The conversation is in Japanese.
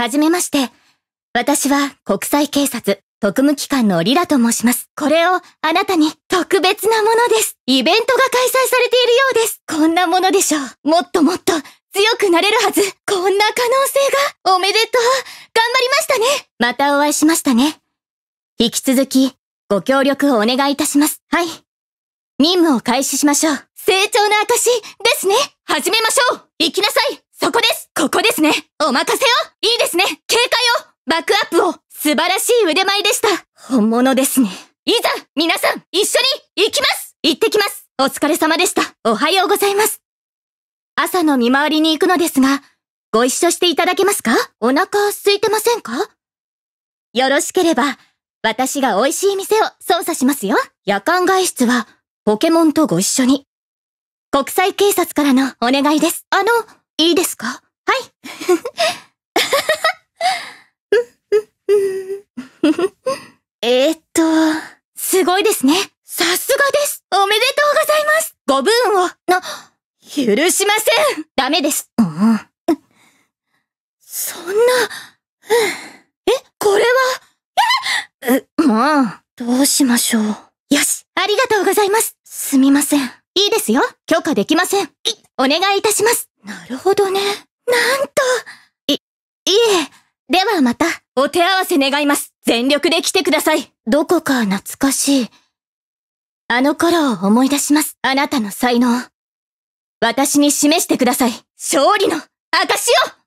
はじめまして。私は国際警察特務機関のリラと申します。これをあなたに特別なものです。イベントが開催されているようです。こんなものでしょう。もっともっと強くなれるはず。こんな可能性が。おめでとう。頑張りましたね。またお会いしましたね。引き続き、ご協力をお願いいたします。はい。任務を開始しましょう。成長の証ですね。始めましょう行きなさいお任せをいいですね警戒をバックアップを素晴らしい腕前でした本物ですね。いざ皆さん一緒に行きます行ってきますお疲れ様でした。おはようございます。朝の見回りに行くのですが、ご一緒していただけますかお腹空いてませんかよろしければ、私が美味しい店を操作しますよ。夜間外出は、ポケモンとご一緒に。国際警察からのお願いです。あの、いいですかはい。すごいですね。さすがです。おめでとうございます。ご分を、な、許しません。ダメです。うん。そんな、え、これは、えもう、どうしましょう。よし、ありがとうございます。すみません。いいですよ。許可できません。い、お願いいたします。なるほどね。なんと。い、いえ。ではまた、お手合わせ願います。全力で来てくださいどこか懐かしい。あの頃を思い出します。あなたの才能。私に示してください。勝利の証を